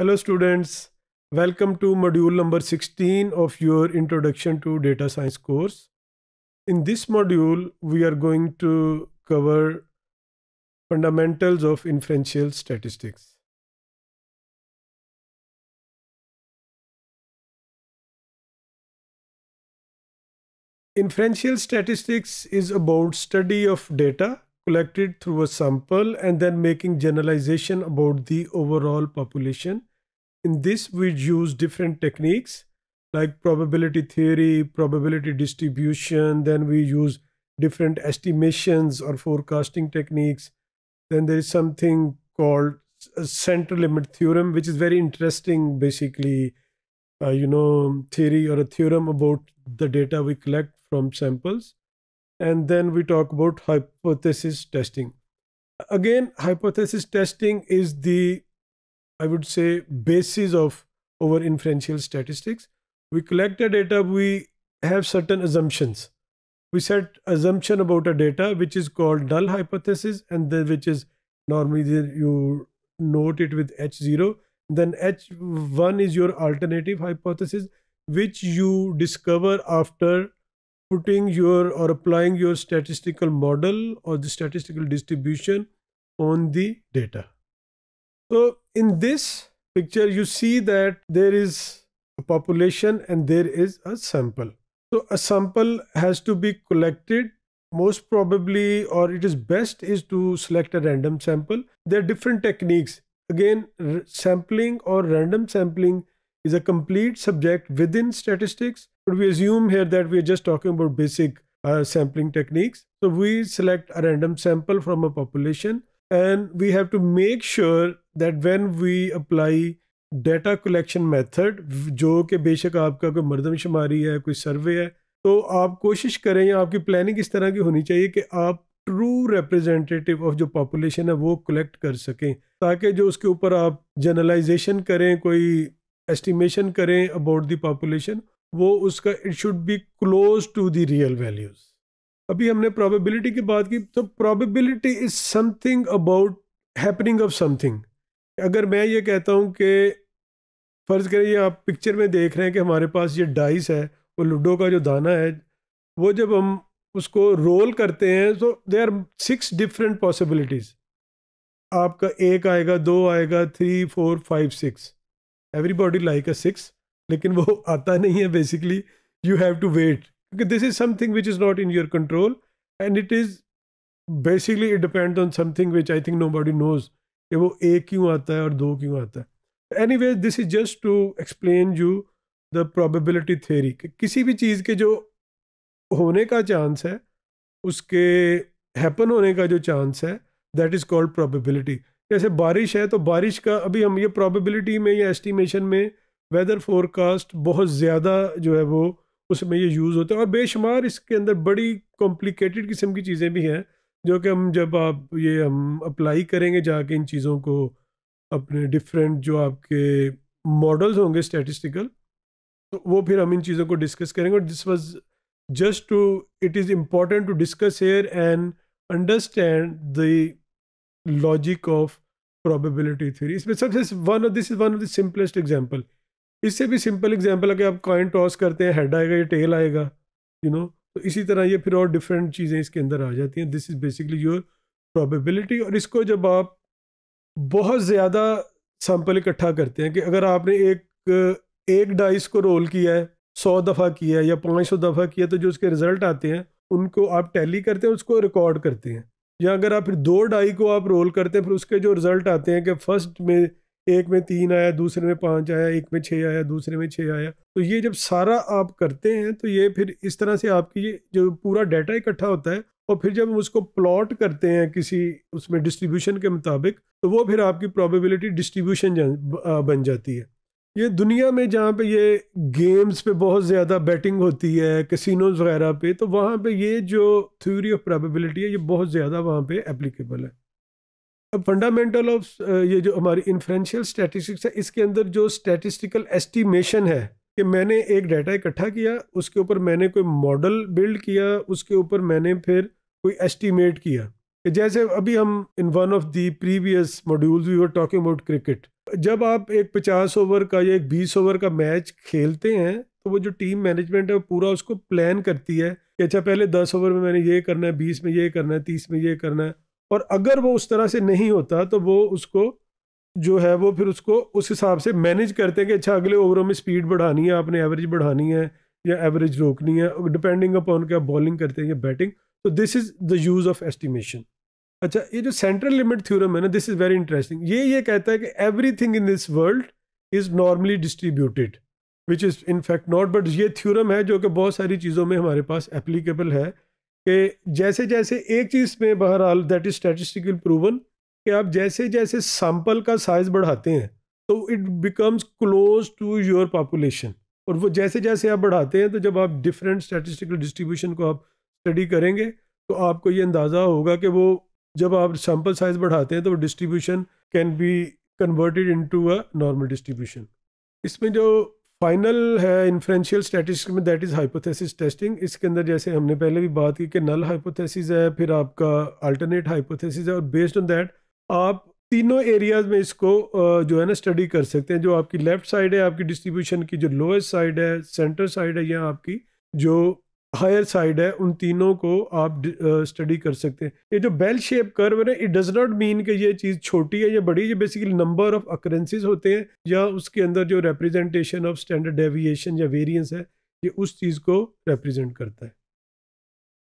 Hello students, welcome to module number 16 of your introduction to data science course. In this module, we are going to cover fundamentals of inferential statistics. Inferential statistics is about study of data collected through a sample and then making generalization about the overall population in this we use different techniques like probability theory, probability distribution, then we use different estimations or forecasting techniques. Then there is something called central limit theorem, which is very interesting, basically, uh, you know, theory or a theorem about the data we collect from samples. And then we talk about hypothesis testing. Again, hypothesis testing is the I would say, basis of our inferential statistics. We collect the data, we have certain assumptions. We set assumption about a data which is called null hypothesis and then which is normally you note it with H0. Then H1 is your alternative hypothesis which you discover after putting your or applying your statistical model or the statistical distribution on the data. So in this picture, you see that there is a population and there is a sample. So a sample has to be collected most probably or it is best is to select a random sample. There are different techniques. Again, sampling or random sampling is a complete subject within statistics. But we assume here that we are just talking about basic uh, sampling techniques. So we select a random sample from a population and we have to make sure that when we apply data collection method जो कि बेशक आपका कोई मरदमशुमारी है कोई सर्वे है तो आप कोशिश करें या आपकी प्लानिंग इस तरह की होनी चाहिए कि आप ट्रू रिप्रेजेंटेटिव ऑफ जो पॉपुलेशन है वो कलेक्ट कर सकें ताकि जो उसके ऊपर आप जनरलाइजेशन करें कोई एस्टिमेशन करें अबाउट दी पॉपुलेशन वो उसका it should be close to the real values अभी हमने प्रोबेबिलिटी की बात की तो probability is something about happening of something अगर मैं ये कहता हूँ कि फ़र्ज़ करें ये आप पिक्चर में देख रहे हैं कि हमारे पास ये डाइस है वो लूडो का जो दाना है वो जब हम उसको रोल करते हैं तो they are six different possibilities आपका एक आएगा दो आएगा three four five six everybody like a six लेकिन वो आता नहीं है basically you have to wait क्योंकि this is something which is not in your control and it is basically it depend on something which I think nobody knows कि वो एक क्यों आता है और दो क्यों आता है anyways this is just to explain you the probability theory किसी भी चीज़ के जो होने का चांस है उसके हैपन होने का जो चांस है दैट इज़ कॉल्ड प्रोबेबिलिटी जैसे बारिश है तो बारिश का अभी हम ये प्रोबेबिलिटी में या एस्टिमेशन में वेदर फोरकास्ट बहुत ज़्यादा जो है वो उसमें ये यूज़ होता है और बेशुमार इसके अंदर बड़ी कॉम्प्लिकेटेड किस्म की चीज़ें भी हैं जो कि हम जब आप ये हम अप्लाई करेंगे जाके इन चीज़ों को अपने डिफरेंट जो आपके मॉडल्स होंगे स्टैटिस्टिकल तो वो फिर हम इन चीज़ों को डिस्कस करेंगे और this was just to it is important to discuss here and understand the logic of probability theory इसमें सबसे one of this is one of the simplest example इससे भी सिंपल एग्जांपल है कि आप कॉइन टॉस करते हैं हेड आएगा या टेल आएगा यू नो तो इसी तरह ये फिर और डिफरेंट चीज़ें इसके अंदर आ जाती हैं this is basically your probability और इसको जब आप बहुत ज़्यादा सैम्पल इकट्ठा करते हैं कि अगर आपने एक एक डाइस को रोल किया है सौ दफ़ा किया है या पाँच सौ दफ़ा किया तो जो उसके रिजल्ट आते हैं उनको आप टैली करते हैं उसको रिकॉर्ड करते हैं या अगर आप फिर दो डाई को आप रोल करते हैं फिर उसके जो रिजल्ट आते हैं कि फर्स्ट में एक में तीन आया दूसरे में पाँच आया एक में छः आया दूसरे में छः आया तो ये जब सारा आप करते हैं तो ये फिर इस तरह से आपकी ये जो पूरा डाटा इकट्ठा होता है और फिर जब हम उसको प्लॉट करते हैं किसी उसमें डिस्ट्रीब्यूशन के मुताबिक तो वो फिर आपकी प्रोबेबिलिटी डिस्ट्रीब्यूशन बन जाती है ये दुनिया में जहाँ पे ये गेम्स पे बहुत ज़्यादा बैटिंग होती है कसिनोज वगैरह पे तो वहाँ पे ये जो थ्योरी ऑफ प्रोबेबिलिटी है ये बहुत ज़्यादा वहाँ पे एप्लीकेबल है अब फंडामेंटल ऑफ uh, ये जो हमारी इन्फ्रेंशियल स्टैटिस्टिक्स है इसके अंदर जो स्टैटिस्टिकल एस्टिमेशन है कि मैंने एक डाटा इकट्ठा किया उसके ऊपर मैंने कोई मॉडल बिल्ड किया उसके ऊपर मैंने फिर कोई एस्टिमेट किया कि जैसे अभी हम in one of the previous modules we were talking about cricket जब आप एक पचास ओवर का या एक बीस ओवर का मैच खेलते हैं तो वो जो टीम मैनेजमेंट है वो पूरा उसको प्लान करती है कि अच्छा पहले दस ओवर में मैंने ये करना है बीस में ये करना है तीस में ये करना है और अगर वो उस तरह से नहीं होता तो वो उसको जो है वो फिर उसको उस हिसाब से मैनेज करते हैं कि अच्छा अगले ओवरों में स्पीड बढ़ानी है आपने एवरेज बढ़ानी है या एवरेज रोकनी है डिपेंडिंग अपॉन क्या बॉलिंग करते हैं या बैटिंग तो this is the use of estimation अच्छा ये जो सेंट्रल लिमिट थ्योरम है ना दिस इज़ वेरी इंटरेस्टिंग ये ये कहता है कि everything in this world is normally distributed which is in fact not but ये थ्योरम है जो कि बहुत सारी चीज़ों में हमारे पास एप्लीकेबल है कि जैसे जैसे एक चीज़ में बहरहाल दैट इज़ स्टैटिस्टिकल प्रूवन कि आप जैसे जैसे सैम्पल का साइज बढ़ाते हैं तो it becomes close to your population और वो जैसे जैसे आप बढ़ाते हैं तो जब आप डिफरेंट स्टैटिस्टिकल डिस्ट्रीब्यूशन को आप स्टडी करेंगे तो आपको ये अंदाज़ा होगा कि वो जब आप सैम्पल साइज बढ़ाते हैं तो distribution can be converted into a normal distribution इसमें जो फाइनल है इन्फ्रेंशियल स्टैटिस्टिक्स में दैट इज़ हाइपोथेसिस टेस्टिंग इसके अंदर जैसे हमने पहले भी बात की कि नल हाइपोथेसिस है फिर आपका अल्टरनेट हाइपोथेसिस है और बेस्ड ऑन दैट आप तीनों एरियाज में इसको जो है ना स्टडी कर सकते हैं जो आपकी लेफ्ट साइड है आपकी डिस्ट्रीब्यूशन की जो लोएस्ट साइड है सेंटर साइड है या आपकी जो हायर साइड है उन तीनों को आप स्टडी कर सकते हैं ये जो बेल शेप कर्व है इट डज नॉट मीन कि ये चीज़ छोटी है या बड़ी ये बेसिकली नंबर ऑफ अक्रेंसिस होते हैं या उसके अंदर जो रिप्रेजेंटेशन ऑफ स्टैंडर्ड डेविएशन या वेरिएंस है ये उस चीज़ को रिप्रेजेंट करता है